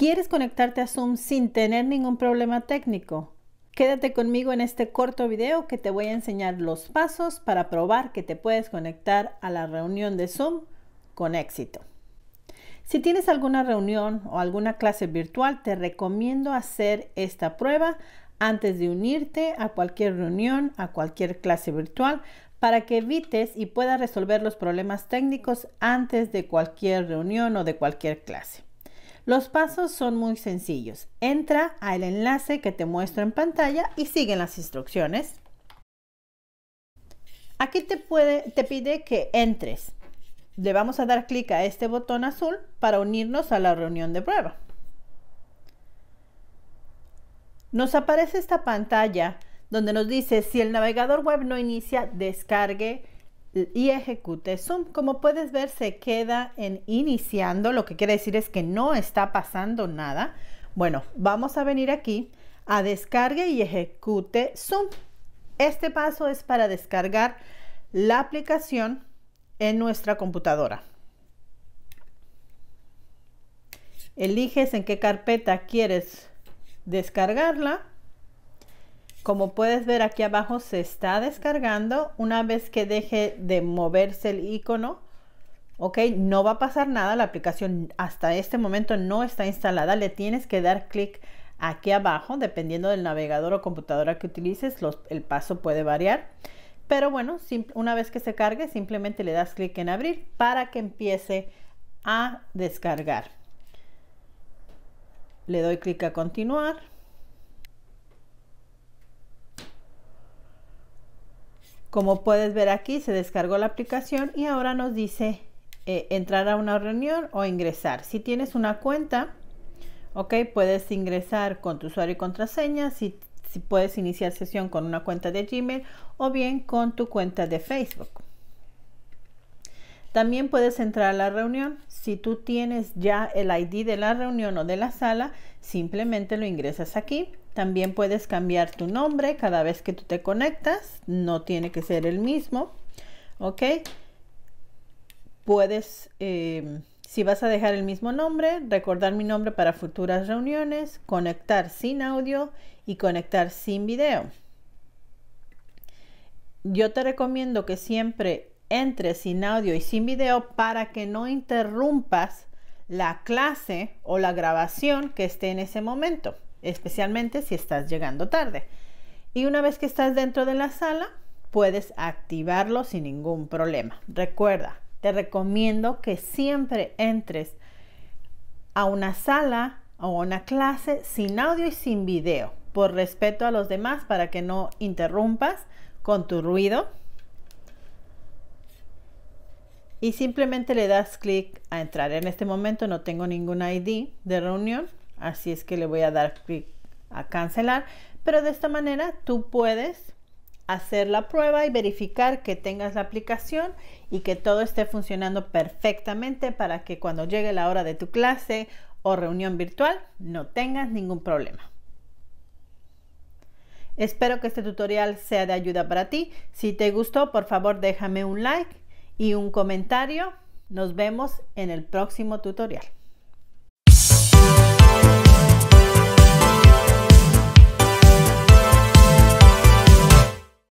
¿Quieres conectarte a Zoom sin tener ningún problema técnico? Quédate conmigo en este corto video que te voy a enseñar los pasos para probar que te puedes conectar a la reunión de Zoom con éxito. Si tienes alguna reunión o alguna clase virtual, te recomiendo hacer esta prueba antes de unirte a cualquier reunión, a cualquier clase virtual, para que evites y puedas resolver los problemas técnicos antes de cualquier reunión o de cualquier clase. Los pasos son muy sencillos. Entra al enlace que te muestro en pantalla y sigue las instrucciones. Aquí te, te pide que entres. Le vamos a dar clic a este botón azul para unirnos a la reunión de prueba. Nos aparece esta pantalla donde nos dice si el navegador web no inicia, descargue y ejecute Zoom. Como puedes ver, se queda en iniciando, lo que quiere decir es que no está pasando nada. Bueno, vamos a venir aquí a descargue y ejecute Zoom. Este paso es para descargar la aplicación en nuestra computadora. Eliges en qué carpeta quieres descargarla. Como puedes ver aquí abajo se está descargando. Una vez que deje de moverse el icono, ok, no va a pasar nada. La aplicación hasta este momento no está instalada. Le tienes que dar clic aquí abajo, dependiendo del navegador o computadora que utilices, el paso puede variar. Pero bueno, una vez que se cargue, simplemente le das clic en abrir para que empiece a descargar. Le doy clic a continuar. Como puedes ver aquí, se descargó la aplicación y ahora nos dice eh, entrar a una reunión o ingresar. Si tienes una cuenta, ok, puedes ingresar con tu usuario y contraseña. si puedes iniciar sesión con una cuenta de Gmail o bien con tu cuenta de Facebook. También puedes entrar a la reunión. Si tú tienes ya el ID de la reunión o de la sala, simplemente lo ingresas aquí. También puedes cambiar tu nombre cada vez que tú te conectas. No tiene que ser el mismo. ¿Ok? Puedes, em, si vas a dejar el mismo nombre, recordar mi nombre para futuras reuniones, conectar sin audio y conectar sin video. Yo te recomiendo que siempre entres sin audio y sin video para que no interrumpas la clase o la grabación que esté en ese momento, especialmente si estás llegando tarde. Y una vez que estás dentro de la sala, puedes activarlo sin ningún problema. Recuerda, te recomiendo que siempre entres a una sala o una clase sin audio y sin video, por respeto a los demás para que no interrumpas con tu ruido y simplemente le das clic a entrar. En este momento no tengo ningún ID de reunión, así es que le voy a dar clic a cancelar. Pero de esta manera tú puedes hacer la prueba y verificar que tengas la aplicación y que todo esté funcionando perfectamente para que cuando llegue la hora de tu clase o reunión virtual no tengas ningún problema. Espero que este tutorial sea de ayuda para ti. Si te gustó, por favor déjame un like y un comentario. Nos vemos en el próximo tutorial.